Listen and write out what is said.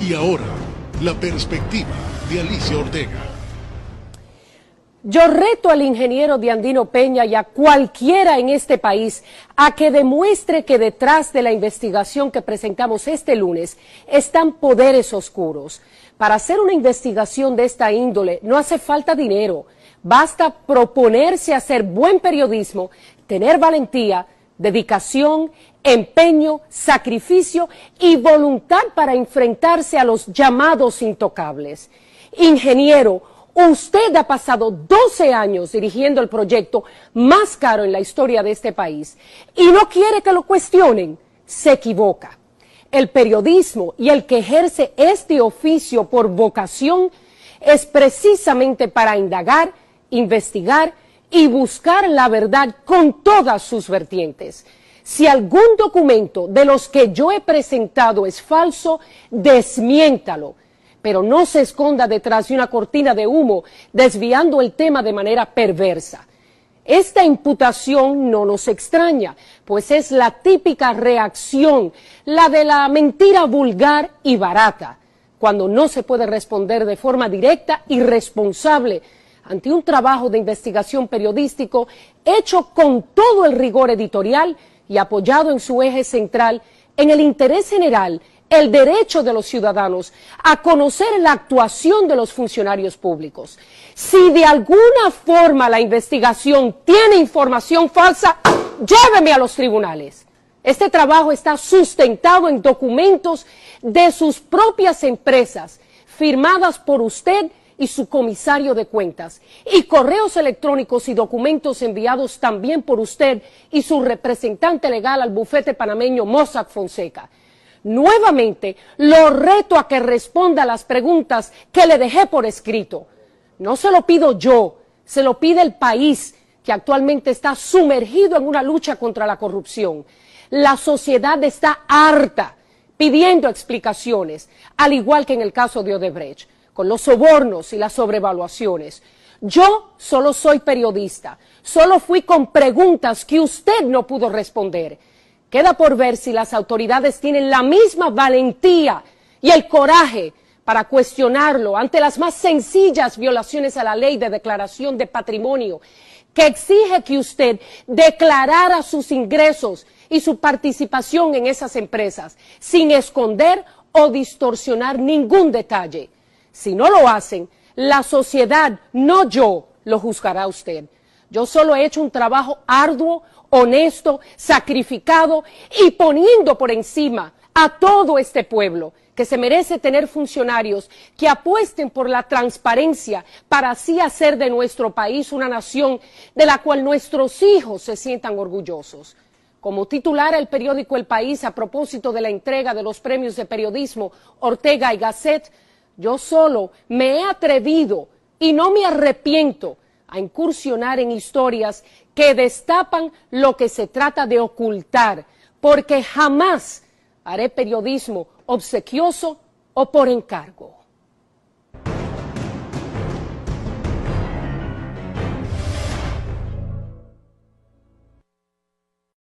Y ahora, la perspectiva de Alicia Ortega. Yo reto al ingeniero Diandino Peña y a cualquiera en este país a que demuestre que detrás de la investigación que presentamos este lunes están poderes oscuros. Para hacer una investigación de esta índole no hace falta dinero, basta proponerse hacer buen periodismo, tener valentía, dedicación empeño, sacrificio y voluntad para enfrentarse a los llamados intocables. Ingeniero, usted ha pasado 12 años dirigiendo el proyecto más caro en la historia de este país y no quiere que lo cuestionen. Se equivoca. El periodismo y el que ejerce este oficio por vocación es precisamente para indagar, investigar y buscar la verdad con todas sus vertientes. Si algún documento de los que yo he presentado es falso, desmiéntalo, pero no se esconda detrás de una cortina de humo, desviando el tema de manera perversa. Esta imputación no nos extraña, pues es la típica reacción, la de la mentira vulgar y barata, cuando no se puede responder de forma directa y responsable ante un trabajo de investigación periodístico hecho con todo el rigor editorial y apoyado en su eje central en el interés general, el derecho de los ciudadanos a conocer la actuación de los funcionarios públicos. Si de alguna forma la investigación tiene información falsa, lléveme a los tribunales. Este trabajo está sustentado en documentos de sus propias empresas, firmadas por usted y su comisario de cuentas, y correos electrónicos y documentos enviados también por usted y su representante legal al bufete panameño Mossack Fonseca. Nuevamente, lo reto a que responda a las preguntas que le dejé por escrito. No se lo pido yo, se lo pide el país que actualmente está sumergido en una lucha contra la corrupción. La sociedad está harta pidiendo explicaciones, al igual que en el caso de Odebrecht con los sobornos y las sobrevaluaciones. Yo solo soy periodista, solo fui con preguntas que usted no pudo responder. Queda por ver si las autoridades tienen la misma valentía y el coraje para cuestionarlo ante las más sencillas violaciones a la ley de declaración de patrimonio que exige que usted declarara sus ingresos y su participación en esas empresas sin esconder o distorsionar ningún detalle. Si no lo hacen, la sociedad, no yo, lo juzgará usted. Yo solo he hecho un trabajo arduo, honesto, sacrificado y poniendo por encima a todo este pueblo que se merece tener funcionarios que apuesten por la transparencia para así hacer de nuestro país una nación de la cual nuestros hijos se sientan orgullosos. Como titular el periódico El País a propósito de la entrega de los premios de periodismo Ortega y Gasset, yo solo me he atrevido y no me arrepiento a incursionar en historias que destapan lo que se trata de ocultar, porque jamás haré periodismo obsequioso o por encargo.